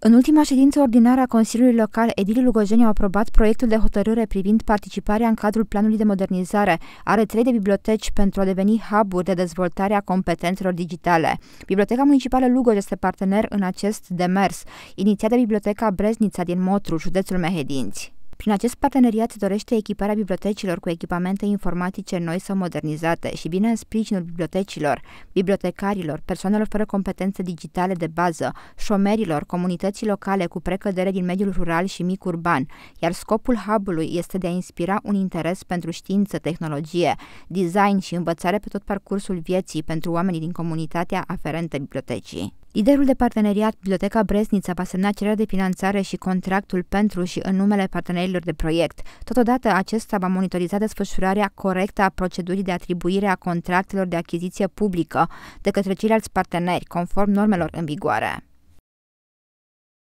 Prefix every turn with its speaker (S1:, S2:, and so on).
S1: În ultima ședință ordinară a Consiliului Local, Edilul Lugojeni a aprobat proiectul de hotărâre privind participarea în cadrul planului de modernizare a rețelei de biblioteci pentru a deveni hub de dezvoltare a competențelor digitale. Biblioteca Municipală Lugoj este partener în acest demers, inițiat de Biblioteca Breznița din Motru, județul Mehedinți. Prin acest parteneriat se dorește echiparea bibliotecilor cu echipamente informatice noi sau modernizate și bine în sprijinul bibliotecilor, bibliotecarilor, persoanelor fără competențe digitale de bază, șomerilor, comunității locale cu precădere din mediul rural și mic urban, iar scopul hub-ului este de a inspira un interes pentru știință, tehnologie, design și învățare pe tot parcursul vieții pentru oamenii din comunitatea aferentă bibliotecii. Liderul de parteneriat Biblioteca Bresnița va semna cererea de finanțare și contractul pentru și în numele partenerilor de proiect. Totodată, acesta va monitoriza desfășurarea corectă a procedurii de atribuire a contractelor de achiziție publică de către ceilalți parteneri, conform normelor în vigoare.